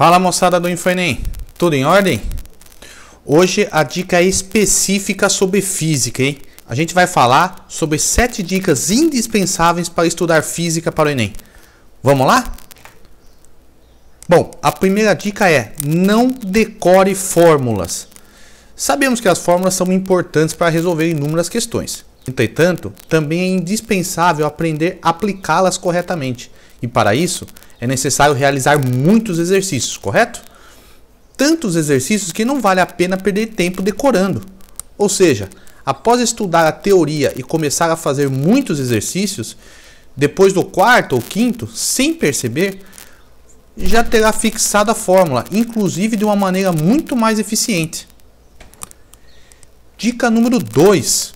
Fala moçada do Enem, tudo em ordem? Hoje a dica é específica sobre física, hein? A gente vai falar sobre 7 dicas indispensáveis para estudar física para o Enem. Vamos lá? Bom, a primeira dica é não decore fórmulas. Sabemos que as fórmulas são importantes para resolver inúmeras questões. Entretanto, também é indispensável aprender a aplicá-las corretamente. E para isso, é necessário realizar muitos exercícios, correto? Tantos exercícios que não vale a pena perder tempo decorando. Ou seja, após estudar a teoria e começar a fazer muitos exercícios, depois do quarto ou quinto, sem perceber, já terá fixado a fórmula, inclusive de uma maneira muito mais eficiente. Dica número 2: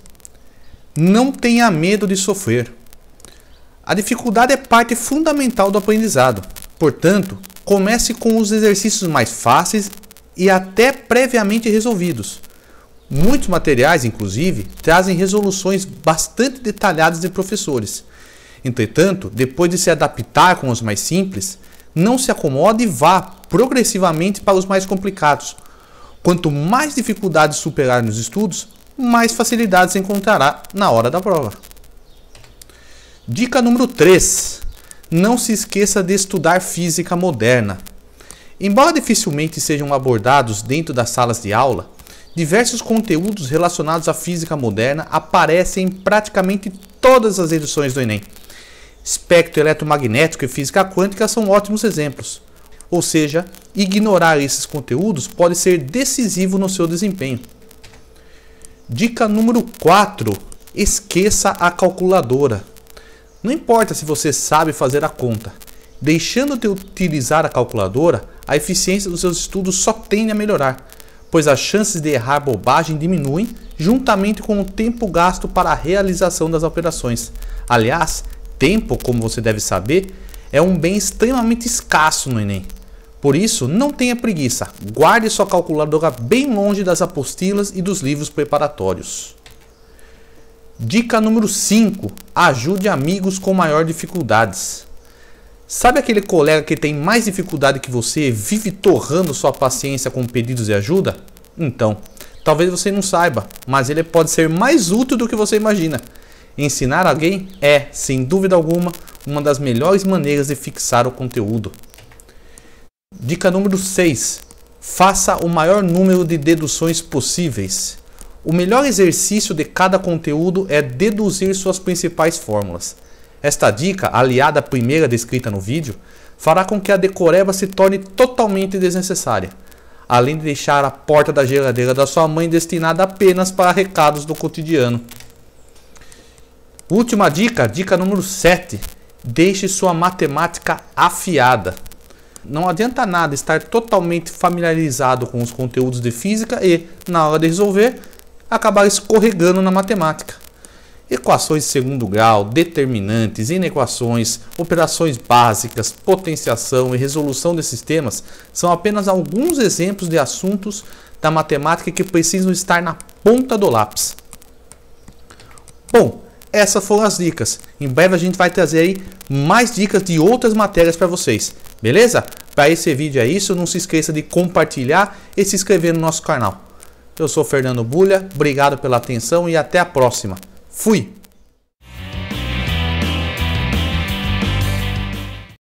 Não tenha medo de sofrer. A dificuldade é parte fundamental do aprendizado. Portanto, comece com os exercícios mais fáceis e até previamente resolvidos. Muitos materiais, inclusive, trazem resoluções bastante detalhadas de professores. Entretanto, depois de se adaptar com os mais simples, não se acomode e vá progressivamente para os mais complicados. Quanto mais dificuldades superar nos estudos, mais facilidades encontrará na hora da prova. Dica número 3. Não se esqueça de estudar física moderna. Embora dificilmente sejam abordados dentro das salas de aula, diversos conteúdos relacionados à física moderna aparecem em praticamente todas as edições do Enem. Espectro eletromagnético e física quântica são ótimos exemplos. Ou seja, ignorar esses conteúdos pode ser decisivo no seu desempenho. Dica número 4: esqueça a calculadora. Não importa se você sabe fazer a conta. Deixando de utilizar a calculadora, a eficiência dos seus estudos só tende a melhorar, pois as chances de errar bobagem diminuem juntamente com o tempo gasto para a realização das operações. Aliás, tempo, como você deve saber, é um bem extremamente escasso no Enem. Por isso, não tenha preguiça, guarde sua calculadora bem longe das apostilas e dos livros preparatórios. Dica número 5: ajude amigos com maior dificuldades. Sabe aquele colega que tem mais dificuldade que você, vive torrando sua paciência com pedidos de ajuda? Então, talvez você não saiba, mas ele pode ser mais útil do que você imagina. Ensinar alguém é, sem dúvida alguma, uma das melhores maneiras de fixar o conteúdo. Dica número 6: faça o maior número de deduções possíveis. O melhor exercício de cada conteúdo é deduzir suas principais fórmulas. Esta dica, aliada à primeira descrita no vídeo, fará com que a decoreba se torne totalmente desnecessária, além de deixar a porta da geladeira da sua mãe destinada apenas para recados do cotidiano. Última dica, dica número 7. Deixe sua matemática afiada. Não adianta nada estar totalmente familiarizado com os conteúdos de física e, na hora de resolver, Acabar escorregando na matemática. Equações de segundo grau, determinantes, inequações, operações básicas, potenciação e resolução de sistemas são apenas alguns exemplos de assuntos da matemática que precisam estar na ponta do lápis. Bom, essas foram as dicas. Em breve a gente vai trazer aí mais dicas de outras matérias para vocês, beleza? Para esse vídeo é isso, não se esqueça de compartilhar e se inscrever no nosso canal. Eu sou Fernando Bulha, obrigado pela atenção e até a próxima. Fui!